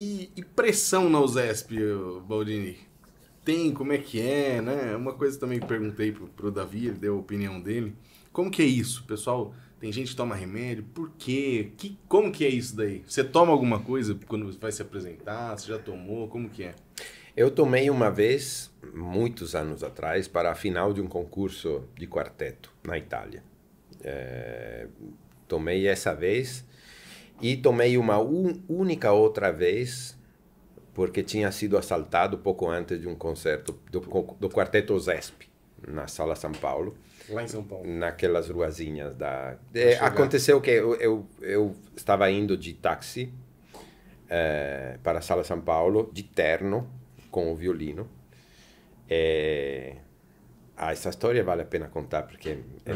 E, e, pressão na USESP, Baldini? Tem, como é que é, né? Uma coisa também que perguntei pro, pro Davi, ele deu a opinião dele. Como que é isso? Pessoal, tem gente que toma remédio, por quê? Que, como que é isso daí? Você toma alguma coisa quando vai se apresentar? Você já tomou? Como que é? Eu tomei uma vez, muitos anos atrás, para a final de um concurso de quarteto na Itália. É, tomei essa vez e tomei uma un, única outra vez, porque tinha sido assaltado pouco antes de um concerto do, do Quarteto Zesp, na Sala São Paulo. Lá em São Paulo. Naquelas ruazinhas da. É, aconteceu que eu, eu, eu, estava indo de táxi é, para a Sala São Paulo, de terno, com o violino. É... Ah, essa história vale a pena contar, porque é, é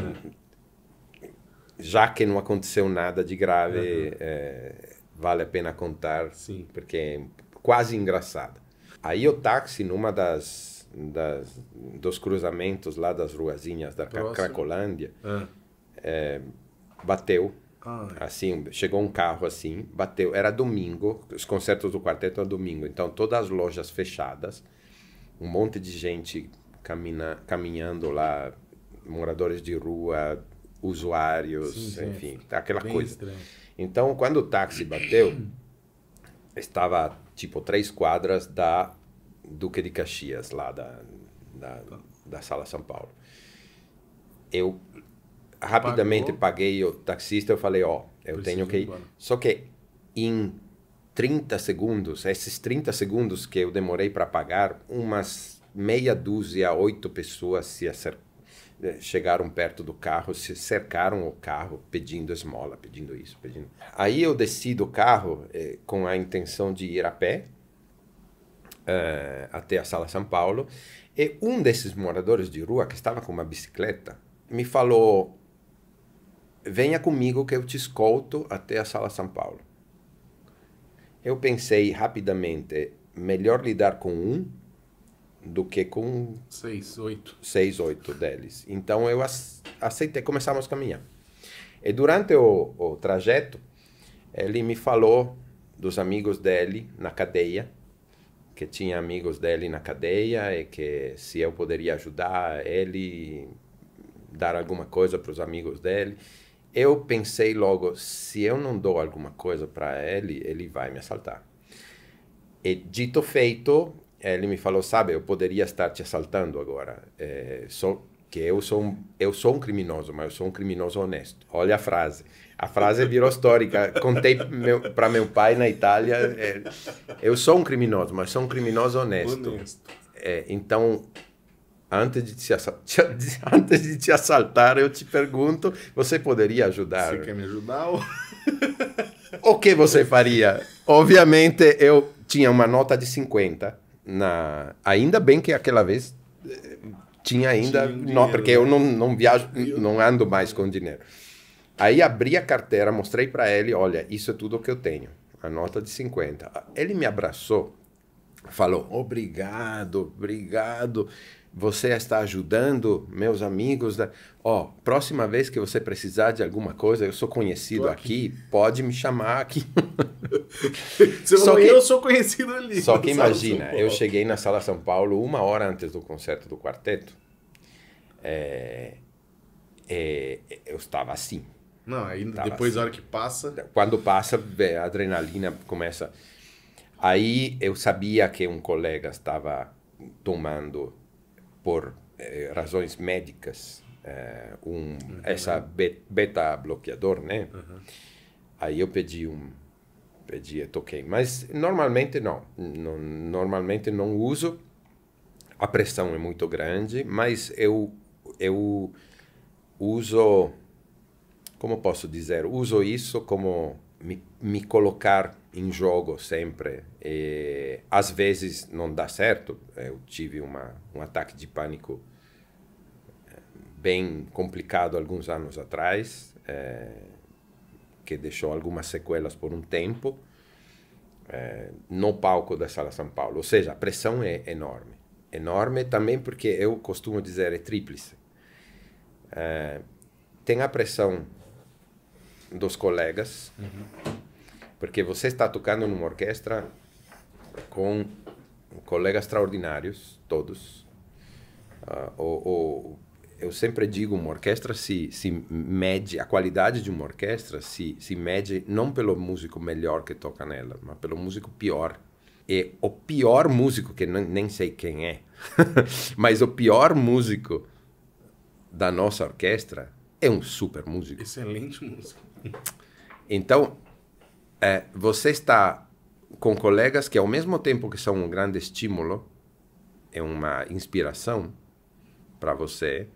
já que não aconteceu nada de grave, uhum. é, vale a pena contar, Sim. porque é quase engraçado. Aí o táxi, numa das, das dos cruzamentos lá das ruazinhas da Próximo. Cracolândia, é, bateu. Ai. Ah. Assim, chegou um carro assim, bateu. Era domingo, os concertos do quarteto era é domingo, então todas as lojas fechadas, um monte de gente camina, caminhando lá, moradores de rua, usuários, sim, enfim, aquela Bem coisa. Estranho. Então, quando o táxi bateu, estava tipo três quadras da Duque de Caxias, lá da, da, da Sala São Paulo. Eu rapidamente Pagou. paguei o taxista, eu falei, ó, oh, eu Preciso tenho que ir. Só que em 30 segundos, esses 30 segundos que eu demorei para pagar, umas meia dúzia, oito pessoas se acercaram é, chegaram perto do carro, se cercaram o carro pedindo esmola, pedindo isso, pedindo. Aí eu desci do carro eh, com a intenção de ir a pé é, até a Sala São Paulo e um desses moradores de rua que estava com uma bicicleta me falou: venha comigo que eu te escolto até a Sala São Paulo. Eu pensei rapidamente, melhor lidar com um do que com... Seis, oito. Seis, oito deles. Então, eu aceitei, começamos a caminhar. E durante o, o trajeto, ele me falou dos amigos dele na cadeia, que tinha amigos dele na cadeia e que se eu poderia ajudar ele, dar alguma coisa para os amigos dele. Eu pensei logo, se eu não dou alguma coisa para ele, ele vai me assaltar. E dito feito, eh, ele me falou, sabe, eu poderia estar te assaltando agora, é, eh, só que eu sou, um, eu sou um criminoso, mas eu sou um criminoso honesto. Olha a frase. A frase virou histórica. Contei para meu pai na Itália, é, eu sou um criminoso, mas sou um criminoso honesto. honesto. É, então, antes de, te assaltar, antes de te assaltar, eu te pergunto, você poderia ajudar? Você quer me ajudar? Ou... o que você faria? Obviamente, eu tinha uma nota de 50 na ainda bem que aquela vez eh, tinha ainda tinha dinheiro, não porque né? eu não, não viajo eu... não ando mais com dinheiro aí abri a carteira mostrei para ele olha isso é tudo que eu tenho a nota de 50 ele me abraçou falou obrigado obrigado você está ajudando meus amigos. Da... Ó, próxima vez que você precisar de alguma coisa, eu sou conhecido aqui. aqui. pode me chamar aqui. você só falou, que... eu sou conhecido ali. Só que imagina, eu cheguei na Sala São Paulo uma hora antes do concerto do quarteto. É... É... eu estava assim. Não, ainda depois assim. a hora que passa. Quando passa, a adrenalina começa. Aí eu sabia que um colega estava tomando por eh, razões médicas, eh, um, uhum. essa beta-bloqueador, né? Uhum. Aí eu pedi um, pedi e toquei. Mas normalmente não. não. Normalmente não uso. A pressão é muito grande, mas eu, eu uso, como posso dizer, uso isso como me, me colocar em jogo sempre. E, às vezes não dá certo. Eu tive uma, um ataque de pânico eh, bem complicado alguns anos atrás, é, que deixou algumas sequelas por um tempo, é, no palco da Sala São Paulo. Ou seja, a pressão é enorme. Enorme também porque eu costumo dizer é tríplice. É, tem a pressão dos colegas, uhum. porque você está tocando numa orquestra com colegas extraordinários, todos. Uh, ah, ou, ou, eu sempre digo, uma orquestra se, se mede, a qualidade de uma orquestra se, se mede não pelo músico melhor que toca nela, mas pelo músico pior e o pior músico, que nem, nem sei quem é, mas o pior músico da nossa orquestra é um super músico. Excelente músico. Então, é, você está com colegas que, ao mesmo tempo que são um grande estímulo, é uma inspiração para você,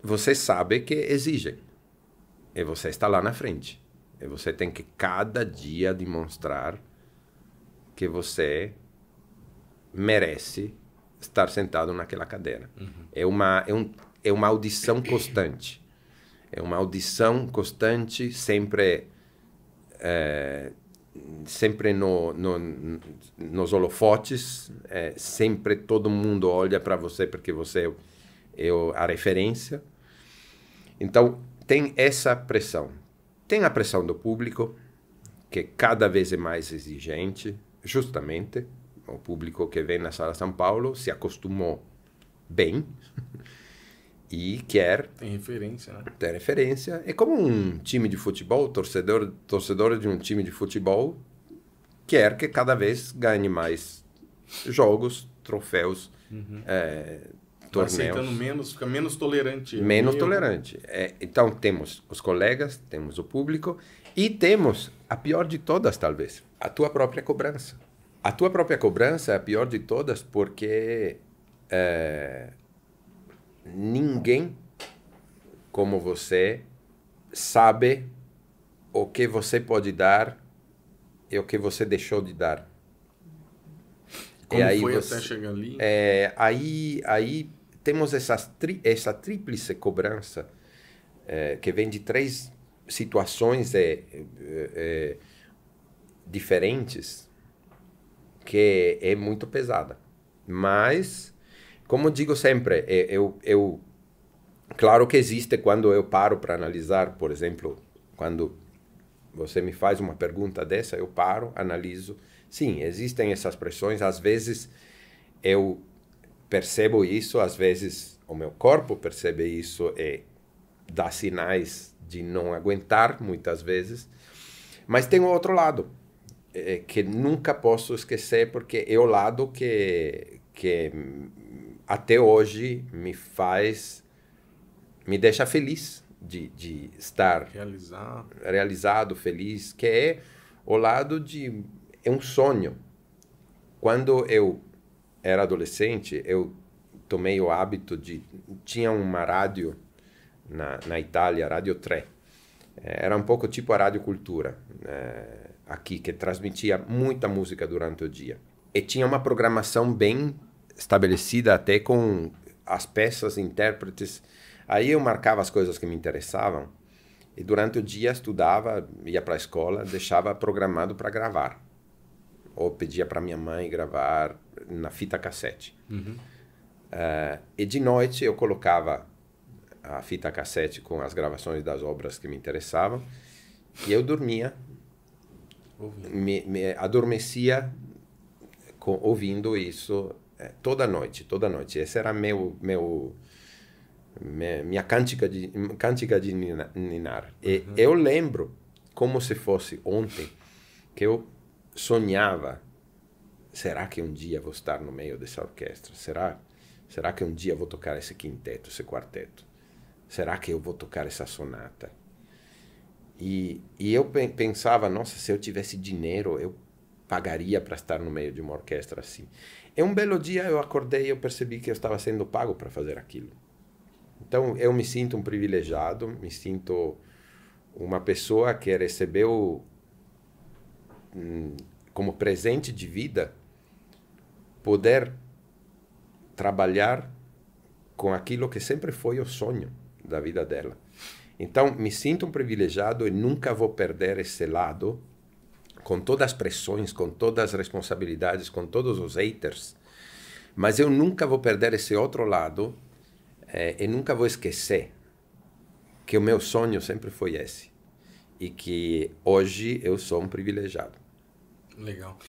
você sabe que exigem. E você está lá na frente. E você tem que cada dia demonstrar que você merece estar sentado naquela cadeira. Uhum. É, uma, é um é uma audição constante. É uma audição constante, sempre, é, sempre no, no, nos holofotes, é, sempre todo mundo olha para você porque você é, é a referência. Então, tem essa pressão. Tem a pressão do público, que cada vez é mais exigente, justamente. O público que vem na Sala São Paulo se acostumou bem e quer tem referência né? ter referência é como um time de futebol torcedor torcedor de um time de futebol quer que cada vez ganhe mais jogos troféus uhum. é, tá torneios aceitando menos fica menos tolerante né? menos meio... tolerante é, então temos os colegas temos o público e temos a pior de todas talvez a tua própria cobrança a tua própria cobrança é a pior de todas porque é, ninguém como você sabe o que você pode dar e o que você deixou de dar. Como e aí foi você, até chegar ali? É, aí, aí temos essas tri, essa tríplice cobrança é, que vem de três situações é, é, é diferentes que é muito pesada. Mas como digo sempre, é, eu, eu claro que existe quando eu paro para analisar, por exemplo, quando você me faz uma pergunta dessa, eu paro, analiso. Sim, existem essas pressões. Às vezes eu percebo isso, às vezes o meu corpo percebe isso e dá sinais de não aguentar, muitas vezes. Mas tem o outro lado, é, que nunca posso esquecer, porque é o lado que, que até hoje me faz, me deixa feliz de, de estar realizado. realizado, feliz, que é o lado de, é um sonho. Quando eu era adolescente, eu tomei o hábito de, tinha uma rádio na, na Itália, Rádio 3, era um pouco tipo a Rádio Cultura é, aqui, que transmitia muita música durante o dia. E tinha uma programação bem estabelecida até com as peças, intérpretes. Aí eu marcava as coisas que me interessavam e durante o dia estudava, ia para a escola, deixava programado para gravar. Ou pedia para minha mãe gravar na fita cassete. Uhum. Uh, e de noite eu colocava a fita cassete com as gravações das obras que me interessavam e eu dormia, me, me adormecia com, ouvindo isso é, toda noite, toda noite. Esse era meu meu minha cântica de cântica de ninar. E uhum. eu lembro como se fosse ontem que eu sonhava será que um dia vou estar no meio dessa orquestra? Será será que um dia vou tocar esse quinteto, esse quarteto? Será que eu vou tocar essa sonata? E, e eu pensava, nossa, se eu tivesse dinheiro, eu pagaria para estar no meio de uma orquestra assim. E é um belo dia eu acordei e eu percebi que eu estava sendo pago para fazer aquilo. Então eu me sinto um privilegiado, me sinto uma pessoa que recebeu hum, como presente de vida poder trabalhar com aquilo que sempre foi o sonho da vida dela. Então, me sinto um privilegiado e nunca vou perder esse lado com todas as pressões, com todas as responsabilidades, com todos os haters. Mas eu nunca vou perder esse outro lado é, e nunca vou esquecer que o meu sonho sempre foi esse e que hoje eu sou um privilegiado. Legal.